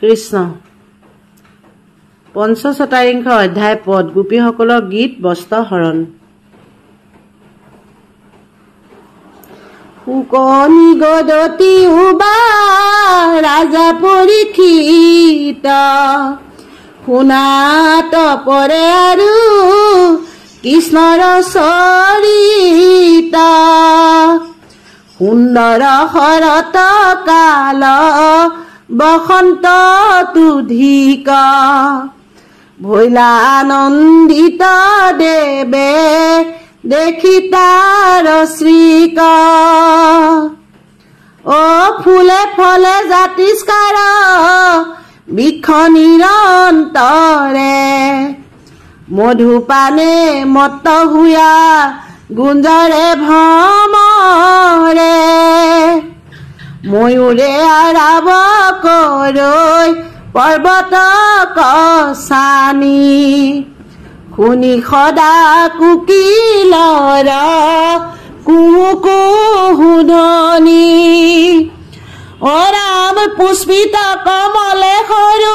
কৃষ্ণ পঞ্চ শতাংশ অধ্যায় পদ গোপীসকলক গীত বস্ত্ৰ হৰণ শুকনি গদতি উবা ৰাজা পৰীক্ষিত শুনাত পৰে আৰু কৃষ্ণৰ চৰিত সুন্দৰ শৰত কাল বসন্ত ভৈলানন্দিত দেৱে দেখি তাৰ শ্ৰীক অ ফুলে ফলে জাতিষ্কাৰ বৃক্ষ নিৰন্তৰে মধুপানে মত হুয়া গুঞ্জৰে ভ্ৰমৰে ময়ূৰে আৰাব কৰৈ পৰ্বত কচানি শুনি সদা কুকিলৰ কুকু শুধনি অৰাম ৰাম পুষ্পিত কমলে সৰু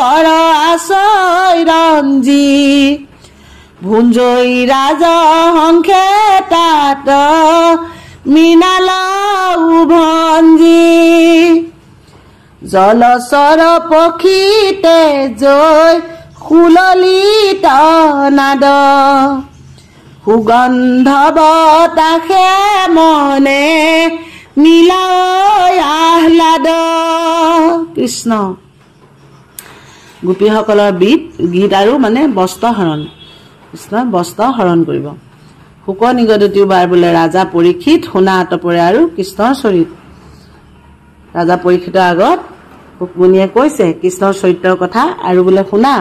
বৰ আছৈ ৰঞ্জী ভুঞ্জয়ী ৰাজ সংখে তাঁত মিনালাও ভঞ্জি জলচৰ পক্ষীতে জয় সুললিত নাদ সুগন্ধবতাসে মনে নীলয় আহ্লাদ কৃষ্ণ গোপীসকলৰ বীত গীত আৰু মানে বস্ত্ৰ হৰণ কৃষ্ণ বস্ত্ৰ হৰণ কৰিব শোক নিগদতিও বাৰ বোলে ৰাজা পৰীক্ষিত শুনা আঁতৰে আৰু কৃষ্ণৰ চৰিত ৰাজা পৰীক্ষিতৰ আগত শুকমণিয়ে কৈছে কৃষ্ণৰ চৰিত্ৰৰ কথা আৰু বোলে শুনা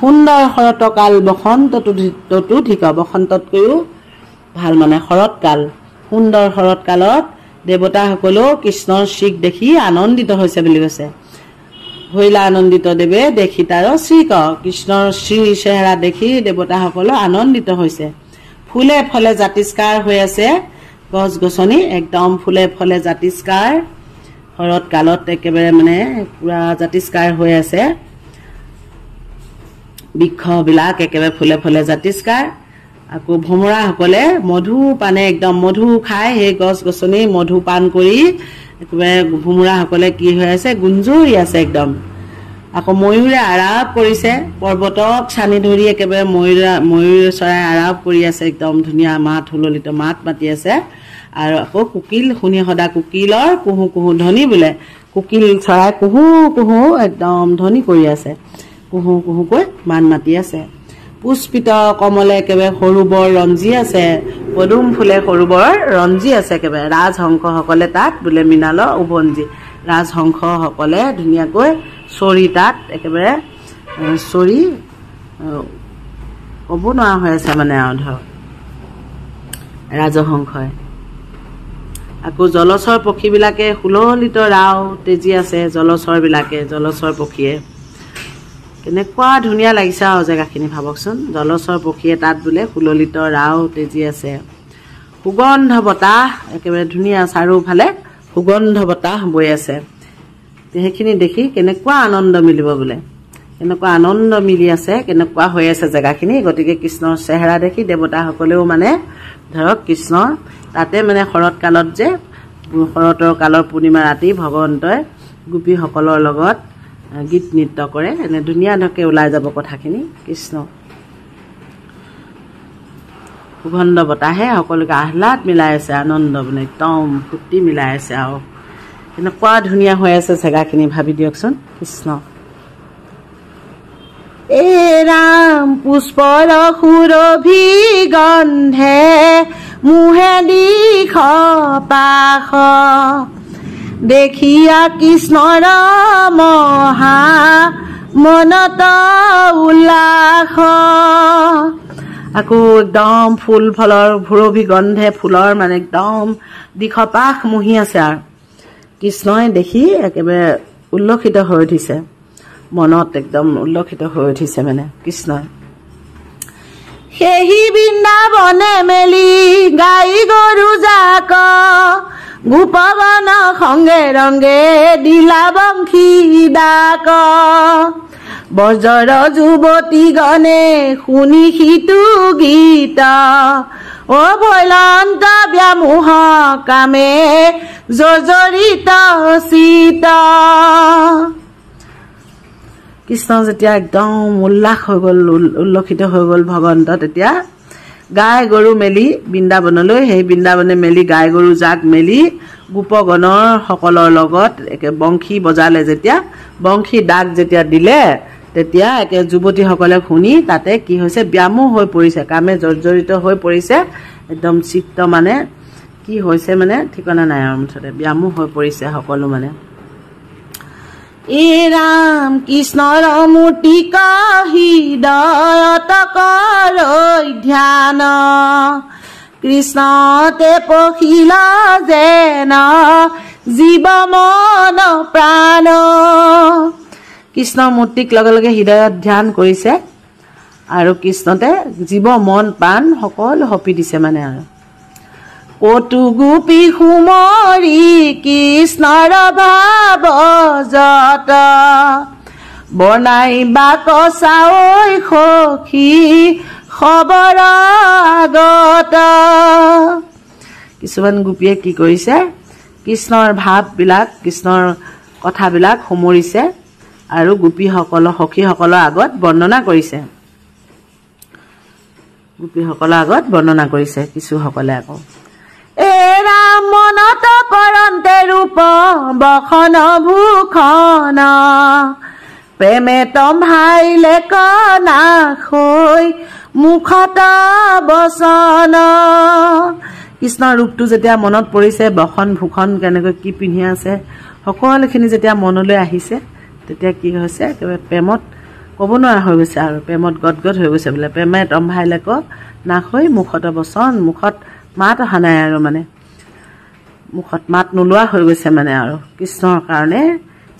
সুন্দৰ শৰতকাল বসন্ততো ততো ধিক বসন্ততকৈও ভাল মানে শৰৎকাল সুন্দৰ শৰৎকালত দেৱতাসকলেও কৃষ্ণৰ শিক দেখি আনন্দিত হৈছে বুলি কৈছে ভৈলা আনন্দিত দেৱে দেখি তাৰ শ্ৰী কৃষ্ণৰ শ্ৰী চেহেৰা দেখি দেৱতাসকলো আনন্দিত হৈছে ফুলে ফলে জাতিষ্কাৰ হৈ আছে গছ গছনি একদম ফুলে ফলে জাতিষ্কাৰ শৰত কালত একেবাৰে মানে পুৰা জাতিষ্কাৰ হৈ আছে বৃক্ষবিলাক একেবাৰে ফুলে ফলে জাতিষ্কাৰ আকৌ ভোমোৰাসকলে মধু পানে একদম মধু খাই সেই গছ গছনি মধু পান কৰি একেবাৰে ভোমোৰাসকলে কি হৈ আছে গুঞ্জৰি আছে একদম আকৌ ময়ূৰে আৰাপ কৰিছে পৰ্বতক চানি ধৰি একেবাৰে ময়ূৰা ময়ূৰ চৰাই আৰাপ কৰি আছে একদম ধুনীয়া মাত সুললিত মাত মাতি আছে আৰু আকৌ কুকিল শুনি সদায় কুকিলৰ কুহু কুহু ধনী বোলে কুকিল চৰাই কুহু কুহু একদম ধনী কৰি আছে কুহু কুহুকৈ মান মাতি আছে পুষ্পিত কমলে একেবাৰে সৰু বৰ ৰঞ্জী আছে পদুম ফুলে সৰু বৰ ৰঞ্জী আছে একেবাৰে ৰাজহংসসকলে তাত বোলে মৃণালৰ উভঞ্জী ৰাজহংসসকলে ধুনীয়াকৈ চৰি তাত একেবাৰে চৰি ক'ব নোৱাৰা হৈ আছে মানে আৰু ধৰক ৰাজহংসই আকৌ জলচৰ পক্ষীবিলাকে সুললিত ৰাও তেজী আছে জলচৰবিলাকে জলচৰ পক্ষীয়ে কেনেকুৱা ধুনীয়া লাগিছে আৰু জেগাখিনি ভাবকচোন জলচৰ পক্ষীয়ে তাত বোলে সুললিত ৰাও তেজী আছে সুগন্ধ বতাহ একেবাৰে ধুনীয়া চাৰিওফালে সুগন্ধ বতাহ বৈ আছে সেইখিনি দেখি কেনেকুৱা আনন্দ মিলিব বোলে কেনেকুৱা আনন্দ মিলি আছে কেনেকুৱা হৈ আছে জেগাখিনি গতিকে কৃষ্ণৰ চেহেৰা দেখি দেৱতাসকলেও মানে ধৰক কৃষ্ণৰ তাতে মানে শৰৎ যে শৰতৰ কালৰ পূৰ্ণিমা ৰাতি ভগৱন্তই গোপীসকলৰ লগত গীত নৃত্য কৰে এনে ধুনীয়া ধৰকে ওলাই যাব কথাখিনি কৃষ্ণ সুগন্ধ বতাহে সকলোকে আহ্লাদ মিলাই আছে আনন্দ মানে একদম ফূৰ্তি মিলাই আছে আৰু এনেকুৱা ধুনীয়া হৈ আছে জেগাখিনি ভাবি দিয়কচোন কৃষ্ণ এ ৰাম পুষ্পৰ সুৰভি গন্ধে মুহেদি সপাশ দেখিয়া কৃষ্ণৰ মহা মনত উল্লাস আকৌ একদম ফুল ফলৰ ভুৰভি গন্ধে ফুলৰ মানে একদম দিশ দিশপাশ মুহি আছে আৰু কৃষ্ণই দেখি একেবাৰে উল্লসিত হৈ উঠিছে মনত একদম উল্লসিত হৈ উঠিছে মানে কৃষ্ণই সেহি বৃন্দাবনে মেলি গাই গৰু যাক গোপবন সংগে ৰংগে দিলা বংশী ডাক বজৰ যুৱতী গণে শুনি সিটো গীত অ ভৈলন্ত ব্যামোহ কামে জৰ্জৰিত চিত কৃষ্ণ যেতিয়া একদম উল্লাস হৈ গ'ল উল্লসিত হৈ গ'ল ভগৱন্ত তেতিয়া গাই গৰু মেলি বৃন্দাবনলৈ সেই বৃন্দাবনে মেলি গাই গৰু জাক মেলি গোপগণৰ সকলৰ লগত একে বংশী বজালে যেতিয়া বংশী ডাক যেতিয়া দিলে তেতিয়া একে যুৱতীসকলে শুনি তাতে কি হৈছে ব্যায়ামো হৈ পৰিছে কামে জৰ্জৰিত হৈ পৰিছে একদম চিত্ত মানে কি হৈছে মানে ঠিকনা নাই আৰু মুঠতে ব্যায়ামো হৈ পৰিছে সকলো মানে এ ৰাম কৃষ্ণৰ মূৰ্তি কাহি দয়ত ধ্যান কৃষ্ণতে পখিল যেন জীৱ মন প্ৰাণ মূৰ্তিক লগে লগে হৃদয়ত ধ্যান কৰিছে আৰু কৃষ্ণতে জীৱ মন প্ৰাণ সকলো সপি দিছে মানে আৰু কতু গোপী সুমৰি কৃষ্ণৰ ভাৱ যত বনাই বাক চাৱৈ সখী খবৰগত কিছুমান গোপীয়ে কি কৰিছে কৃষ্ণৰ ভাৱবিলাক কৃষ্ণৰ কথাবিলাক সুমৰিছে আৰু গোপীসকলৰ সখীসকলৰ আগত বৰ্ণনা কৰিছে গোপীসকলৰ আগত বৰ্ণনা কৰিছে কিছুসকলে আকৌ মনত কৰন্তে ৰূপ বসন ভূষণ প্ৰেমে তম কাশ কৈ মুখত বচন কৃষ্ণৰ ৰূপটো যেতিয়া মনত পৰিছে বসন ভূষণ কেনেকৈ কি পিন্ধি আছে সকলোখিনি যেতিয়া মনলৈ আহিছে তেতিয়া কি হৈছে একেবাৰে প্ৰেমত ক'ব নোৱাৰা হৈ গৈছে আৰু প্ৰেমত গদগদ হৈ গৈছে বোলে প্ৰেমে তম্ভাইলে ক হৈ মুখত বচন মুখত মাত অহা নাই আৰু মানে মুখত মাত নোলোৱা হৈ গৈছে মানে আৰু কৃষ্ণৰ কাৰণে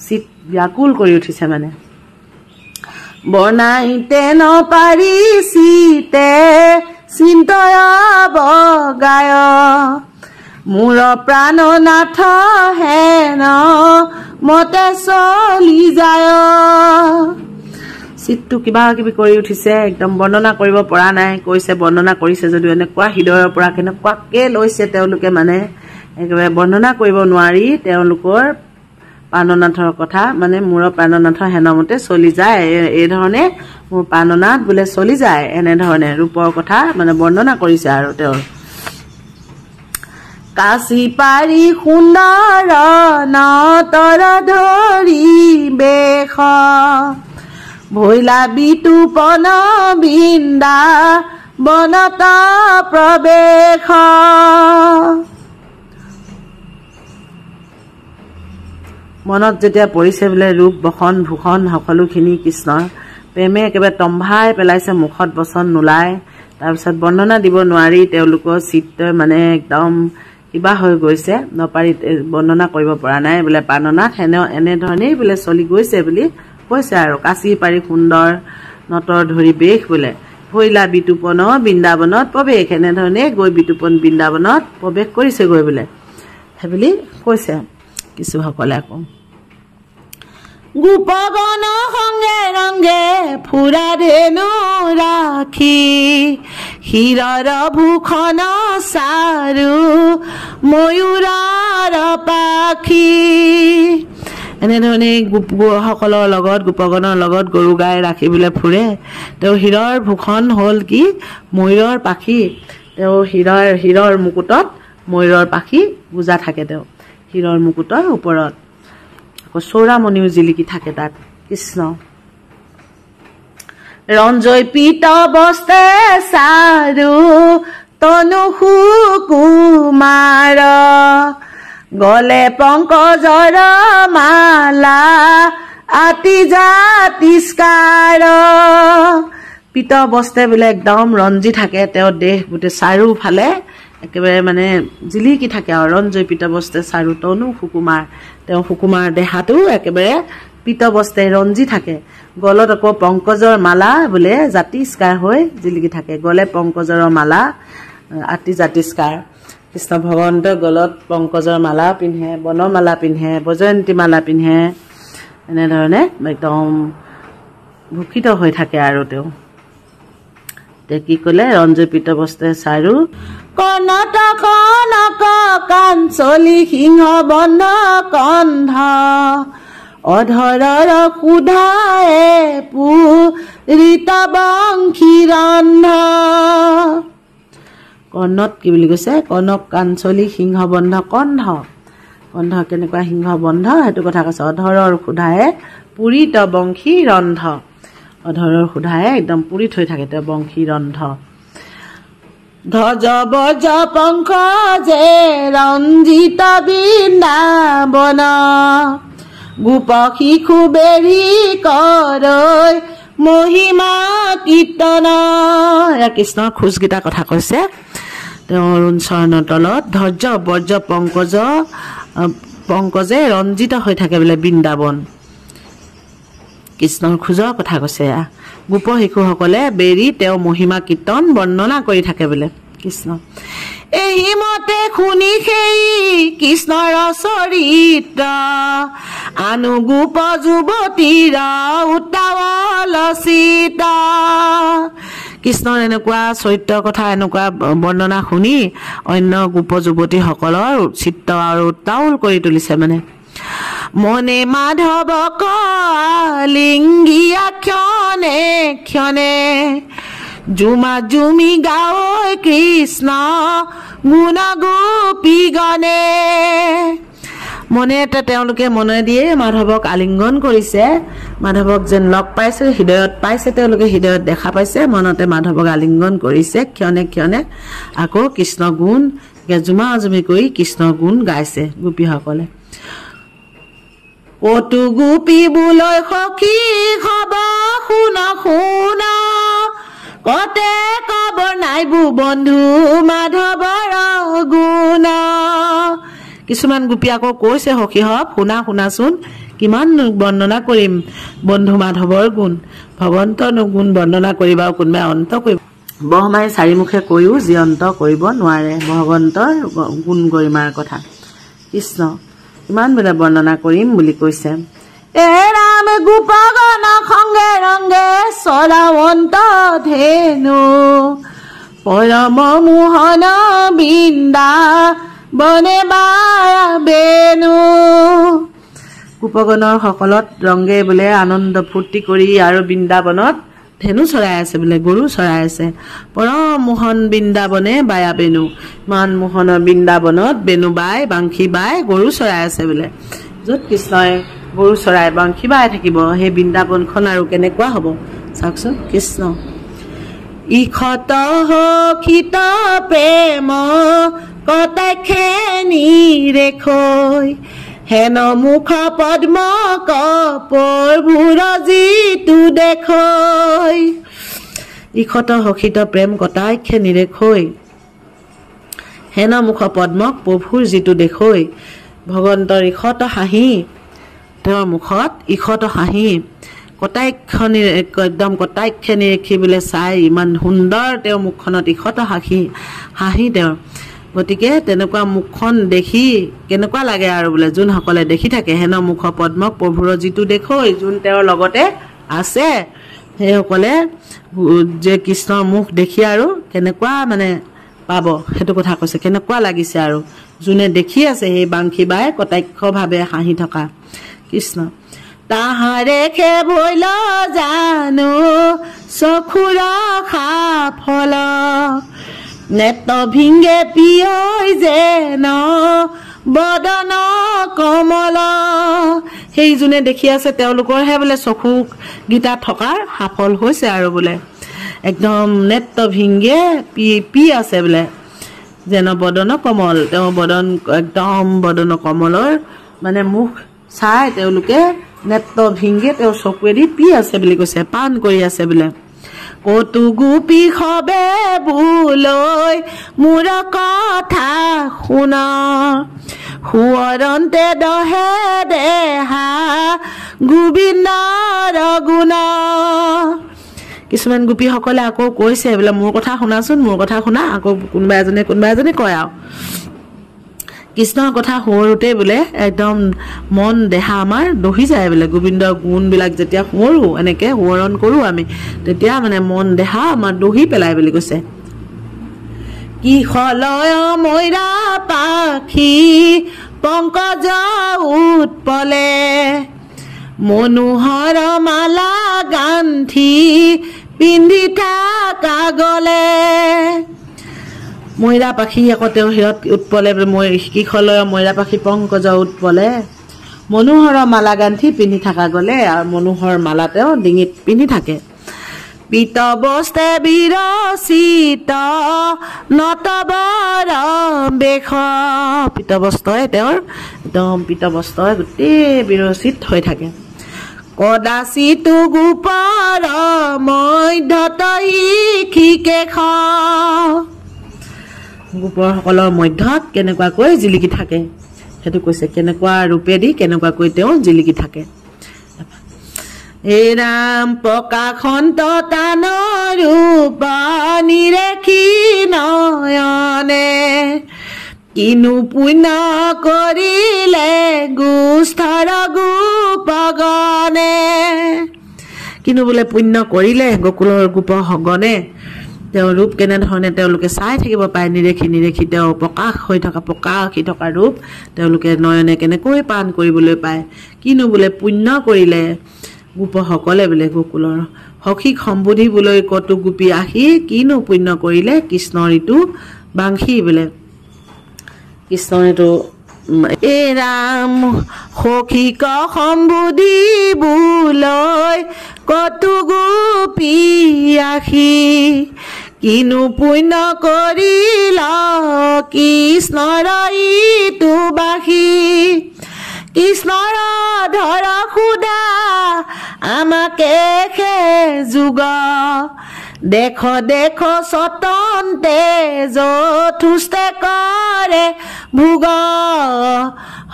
চিট ব্যাকুল কৰি উঠিছে মানে বনাই তেন পাৰি চিতে চিন্তয় বগায় মোৰ প্ৰাণ নাথ হেন মতে চলি যায় চিটটো কিবা কিবি কৰি উঠিছে একদম বৰ্ণনা কৰিব পৰা নাই কৈছে বৰ্ণনা কৰিছে যদিও এনেকুৱা হৃদয়ৰ পৰা কেনেকুৱাকে লৈছে তেওঁলোকে মানে একেবাৰে বৰ্ণনা কৰিব নোৱাৰি তেওঁলোকৰ প্ৰাণনাথৰ কথা মানে মোৰ প্ৰাণনাথৰ হেনমতে চলি যায় এইধৰণে মোৰ প্ৰাণনাথ বোলে চলি যায় এনেধৰণে ৰূপৰ কথা মানে বৰ্ণনা কৰিছে আৰু তেওঁৰ কাশী পাৰি সুন্দৰ নতৰ ধৰি বেশ ভৈলাবিটো পন বিন্দা বনতা প্ৰৱেশ মনত যেতিয়া পৰিছে বোলে ৰূপ বসন ভূষণ সকলোখিনি কৃষ্ণৰ প্ৰেমে একেবাৰে তম্ভাই পেলাইছে মুখত বচন নোলায় তাৰপিছত বৰ্ণনা দিব নোৱাৰি তেওঁলোকৰ চিত্ৰই মানে একদম কিবা হৈ গৈছে নপাৰি বৰ্ণনা কৰিব পৰা নাই বোলে পাননাথ সেনে এনেধৰণেই বোলে চলি গৈছে বুলি কৈছে আৰু কাঁচি পাৰি সুন্দৰ নটৰ ধৰি বেশ বোলে ভৈলা বিতোপন বৃন্দাবনত প্ৰৱেশ এনেধৰণেই গৈ বিতোপন বৃন্দাবনত প্ৰৱেশ কৰিছে গৈ বোলে সেইবুলি কৈছে কিছুসকলে আকৌ গোপগণ সংগে ৰংগে ফুৰা ধেনু ৰাখি হীৰাৰ ভূষণ চাৰু ময়ূৰাৰ পাখি এনেধৰণে গোপসকলৰ লগত গোপগনৰ লগত গৰু গাই ৰাখিবলৈ ফুৰে তেওঁ হীৰৰ ভূষণ হ'ল কি ময়ূৰৰ পাখি তেওঁ হীৰৰ হীৰৰ মুকুটত ময়ুৰৰ পাখি গোজা থাকে তেওঁ হীৰৰ মুকুটৰ ওপৰত আকৌ চৌৰামণিও জিলিকি থাকে তাত কৃষ্ণ ৰঞ্জয় পিত বস্তে চাৰু তনু সুকুমাৰ গলে পংকজৰ মালা আতি যা তিষ্কাৰ পিত বস্তে বোলে একদম ৰঞ্জি থাকে তেওঁ দেহ গোটেই চাৰিওফালে একেবাৰে মানে জিলিকি থাকে আৰু ৰঞ্জয় পিত বস্তে চাৰু তনু সুকুমাৰ তেওঁ সুকুমাৰ দেহাটো একেবাৰে পিত অৱস্থাই ৰঞ্জি থাকে গলত আকৌ পংকজৰ মালা বোলে জাতিষ্কাৰ হৈ জিলিকি থাকে গলে পংকজৰ মালা আতি জাতিষ্কাৰ কৃষ্ণ ভগৱন্তই গলত পংকজৰ মালা পিন্ধে বনমালা পিন্ধে বজয়ন্তী মালা পিন্ধে এনেধৰণে একদম ভূষিত হৈ থাকে আৰু তেওঁ তেওঁ কি ক'লে ৰঞ্জিপিত অৱস্থাই চাৰু কণত কণক কাঞ্চলি সিংহ বন কন্ধ অধৰৰ সোধাৰে পু ৰীতা বাংখী ৰান্ধা কণত কি বুলি কৈছে কৰ্ণক কাঞ্চলি সিংহ বন্ধ কন্ধ কন্ধ কেনেকুৱা সিংহ বন্ধ সেইটো কথা কৈছে অধৰৰ সোধাৰে পুৰিত বংশী ৰন্ধ অধৰৰ সোধাৰে একদম পুৰি থৈ থাকে তেওঁ বংশী ৰন্ধ ধ্বজ বজ পংখ যে ৰঞ্জিত বিন্দাবন গোপী খুবেৰি কৰ মহিমা কীৰ্তন এয়া কৃষ্ণৰ খোজকেইটা কথা কৈছে তেওঁ অৰুণ চৰণৰ তলত ধৈৰ্য বৰ্জ পংকজ পংকজে ৰঞ্জিত হৈ থাকে বোলে বৃন্দাবন কৃষ্ণৰ খোজৰ কথা কৈছে এয়া গোপ শিশুসকলে বেৰি তেওঁ মহিমা কীৰ্তন বৰ্ণনা কৰি থাকে বোলে কৃষ্ণ এই মতে শুনি সেই কৃষ্ণৰ চৰিত্ৰ আনু গোপ যুৱতীৰ উত্তাৱলচিত কৃষ্ণৰ এনেকুৱা চৰিত্ৰৰ কথা এনেকুৱা বৰ্ণনা শুনি অন্য গোপ যুৱতীসকলৰ চিত্ৰ আৰু উত্তাৱল কৰি তুলিছে মানে মনে মাধৱ কলিংগীয়া ক্ষণে ক্ষণে জুমা জুমি গাওয় কৃষ্ণ গুণা গোপী গণে মনে এটা তেওঁলোকে মনে দিয়ে মাধৱক আলিঙ্গন কৰিছে মাধৱক যেন লগ পাইছে হৃদয়ত পাইছে তেওঁলোকে হৃদয়ত দেখা পাইছে মনতে মাধৱক আলিংগন কৰিছে ক্ষণে ক্ষণে আকৌ কৃষ্ণ গুণ গেজুমা জুমি কৰি কৃষ্ণ গুণ গাইছে গোপীসকলে কতো গোপী বোলৈ সখী হব শুন শুনা কতে কব নাইবো বন্ধু মাধৱৰ গুণ কিছুমান গোপী আকৌ কৈছে সখী সখীহঁত শুনা শুনাচোন কিমান বৰ্ণনা কৰিম বন্ধু মাধৱৰ গুণ ভগৱন্ত নুগুণ বৰ্ণনা কৰিবা কোনোবাই অন্ত কৰিব ব্ৰহ্মাই চাৰিমুখে কৈও যি অন্ত কৰিব নোৱাৰে ভগৱন্তৰ গুণ গৰিমাৰ কথা কৃষ্ণ ইমান বোলে বৰ্ণনা কৰিম বুলি কৈছে এৰা নামে গোপাগন সংগে ৰংগে চৰাৱন্ত ধেনু পৰম মোহন বিন্দা বনে বাৰু গোপগণৰ সকলত ৰংগে বোলে আনন্দ ফূৰ্তি কৰি আৰু বৃন্দাবনত ধেনু চৰাই আছে বোলে গৰু চৰাই আছে পৰম মোহন বৃন্দাবনে বায়া বেনু মান মোহনৰ বৃন্দাবনত বেনু বাই বাংশী বাই গৰু চৰাই আছে বোলে য'ত কৃষ্ণই গৰু চৰাই বা কিবাই থাকিব সেই বৃন্দাবনখন আৰু কেনেকুৱা হ'ব চাওকচোন কৃষ্ণ ইখত সখিত প্ৰেম কটাক্ষে নিৰেখৈ হেন মুখ পদ্ম কপুৰ যিটো দেখৈ ইখত সখিত প্ৰেম কটাক্ষে নিৰেখৈ হেন মুখ পদ্মক প্ৰভুৰ যিটো দেখৈ ভগৱন্তৰ ইখত হাঁহি তেওঁৰ মুখত ইষত হাঁহি কটাক্ষণী একদম কটাক্ষণী ৰাখি বোলে চাই ইমান সুন্দৰ তেওঁৰ মুখখনত ইষত হাঁহি হাঁহি তেওঁৰ গতিকে তেনেকুৱা মুখখন দেখি কেনেকুৱা লাগে আৰু বোলে যোনসকলে দেখি থাকে হেন মুখ পদ্মক প্ৰভুৰ যিটো দেখৈ যোন তেওঁৰ লগতে আছে সেইসকলে যে কৃষ্ণৰ মুখ দেখি আৰু কেনেকুৱা মানে পাব সেইটো কথা কৈছে কেনেকুৱা লাগিছে আৰু যোনে দেখি আছে সেই বাংশী বাই কটাক্ষভাৱে হাঁহি থকা কৃষ্ণ তাহাৰে খে জানো চকুৰ খা ফল নেত ভিঙে পিয় যেন বদন কমল সেই যোনে দেখি আছে তেওঁলোকৰহে বোলে চকু গীতা থকাৰ সফল হৈছে আৰু বোলে একদম নেত্ৰ ভিংগে পি পি আছে বোলে যেন বদন কমল তেওঁ বদন একদম বদন কমলৰ মানে মুখ চাই তেওঁলোকে নেত্ৰ ভিংগে তেওঁ চকুৱেদি পি আছে বুলি কৈছে পান কৰি আছে বোলে কতো গোপী হবে বোলৈ মোৰ কথা শুনা সোঁৱৰন্তে দহে দেহা গোবিন্দৰ গুণ কিছুমান গোপীসকলে আকৌ কৈছে বোলে মোৰ কথা শুনাচোন মোৰ কথা শুনা আকৌ কোনোবা এজনে কোনোবা এজনে কয় আৰু কৃষ্ণৰ কথা সোঁৱৰোতে বোলে একদম মন দেহা আমাৰ দহি যায় বোলে গোবিন্দৰ গুণবিলাক যেতিয়া সোঁৱৰো এনেকে সোঁৱৰণ কৰোঁ আমি তেতিয়া মানে মন দেহা আমাৰ দহি পেলাই বুলি কৈছে কি মৈৰা পাখি পংকজ উৎপলে মনোহৰ মালা গান্ধী পিন্ধি থাকা গলে ময়ূৰা পাখি আকৌ তেওঁ সিহঁত উৎপলে কিশলয় ময়ূৰা পাখি পংকজ উৎপলে মনোহৰৰ মালা গান্ধী পিন্ধি থকা গ'লে আৰু মনোহৰ মালা তেওঁ ডিঙিত পিন্ধি থাকে পিত বস্তে বিৰচিত নতবৰেশ পিতবস্তই তেওঁৰ একদম পিতবস্তই গোটেই বিৰচিত হৈ থাকে কদাচিতো গোপৰ মধ্যত শিকে গোপৰসকলৰ মধ্যত কেনেকুৱাকৈ জিলিকি থাকে সেইটো কৈছে কেনেকুৱা ৰূপেদি কেনেকুৱাকৈ তেওঁ জিলিকি থাকে হেই ৰাম প্ৰকাশন্ত তান নয়নে কিনো পুণ্য কৰিলে গোষ্ঠৰ গোপগণে কিনো বোলে পুণ্য কৰিলে গকুলৰ গোপ সগনে তেওঁৰ ৰূপ কেনেধৰণে তেওঁলোকে চাই থাকিব পাৰে নিৰেখি নিৰেখি তেওঁ প্ৰকাশ হৈ থকা প্ৰকাশী থকা ৰূপ তেওঁলোকে নয়নে কেনেকৈ পাণ কৰিবলৈ পায় কিনো বোলে পুণ্য কৰিলে গোপসকলে বোলে গোকুলৰ সখীক সম্বোধিবলৈ কতো গোপী আহি কিনো পুণ্য কৰিলে কৃষ্ণ ঋতু বাংশী বোলে কৃষ্ণ ঋতু এৰাম ৰাম সখীক সম্বোধি বোলৈ কতো গোপী আহি কিনো পুণ্য কৰিল কৃষ্ণৰ ইটো বাসী কৃষ্ণৰ ধৰ সুদা আমাকে খে যুগ দেখ দেখ স্বতন্তে যথোষ্টে ଘରେ ଭୋଗ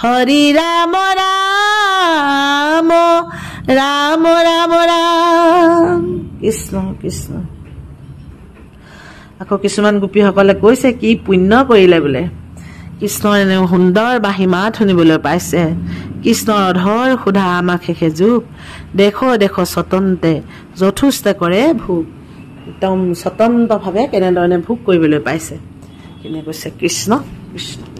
ହରି ৰাম ৰাম ৰাম ৰাম ରାମ কৃষ্ণ কৃষ্ণ আকৌ কিছুমান গোপীসকলে কৈছে কি পুণ্য কৰিলে বোলে কৃষ্ণৰ এনে সুন্দৰ বাঁহী মাত শুনিবলৈ পাইছে কৃষ্ণৰ অধৰ সোধা আমাক শেষে যোগ দেশ দেশ স্বতন্ত্ৰে যথেষ্ট কৰে ভোগ একদম স্বতন্ত্ৰভাৱে কেনেধৰণে ভোগ কৰিবলৈ পাইছে কেনে কৈছে কৃষ্ণ yapmıştım.